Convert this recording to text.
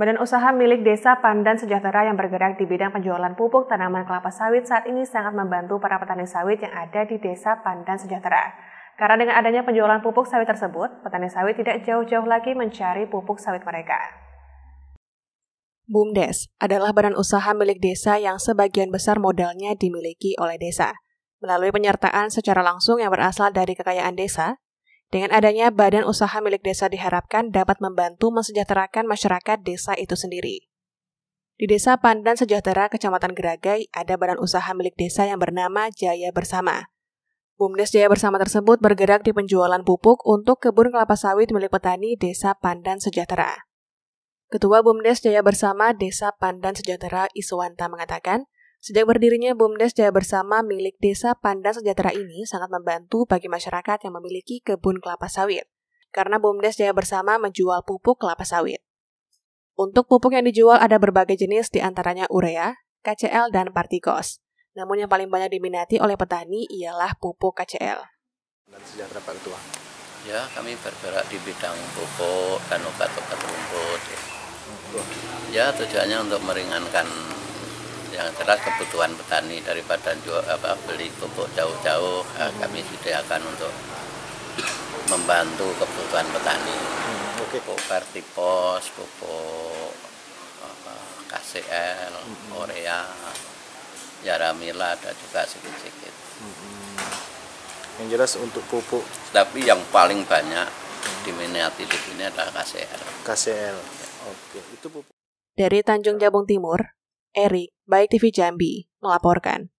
Badan usaha milik Desa Pandan Sejahtera yang bergerak di bidang penjualan pupuk tanaman kelapa sawit saat ini sangat membantu para petani sawit yang ada di Desa Pandan Sejahtera. Karena dengan adanya penjualan pupuk sawit tersebut, petani sawit tidak jauh-jauh lagi mencari pupuk sawit mereka. BUMDes adalah badan usaha milik desa yang sebagian besar modalnya dimiliki oleh desa. Melalui penyertaan secara langsung yang berasal dari kekayaan desa, dengan adanya badan usaha milik desa diharapkan dapat membantu mensejahterakan masyarakat desa itu sendiri. Di Desa Pandan Sejahtera, Kecamatan Geragai, ada badan usaha milik desa yang bernama Jaya Bersama. Bumdes Jaya Bersama tersebut bergerak di penjualan pupuk untuk kebun kelapa sawit milik petani Desa Pandan Sejahtera. Ketua Bumdes Jaya Bersama Desa Pandan Sejahtera Iswanta mengatakan, Sejak berdirinya BUMDes Jaya Bersama milik Desa Pandan Sejahtera ini sangat membantu bagi masyarakat yang memiliki kebun kelapa sawit, karena BUMDes Jaya Bersama menjual pupuk kelapa sawit. Untuk pupuk yang dijual ada berbagai jenis diantaranya urea, KCL, dan partikos. Namun yang paling banyak diminati oleh petani ialah pupuk KCL. Dan sejahtera Pak Ketua. Ya, kami bergerak di bidang pupuk dan obat-obat rumput. Ya, tujuannya untuk meringankan yang jelas kebutuhan petani daripada jual apa beli pupuk jauh-jauh ah, hmm. kami sediakan untuk membantu kebutuhan petani hmm, okay. pupuk vertipos pupuk apa, KCL hmm. Korea Yaramila ada juga sedikit-sedikit hmm. yang jelas untuk pupuk tapi yang paling banyak hmm. diminati di sini adalah KCL KCL ya. oke okay. itu pupuk dari Tanjung Jabung Timur Erik Baik TV Jambi melaporkan.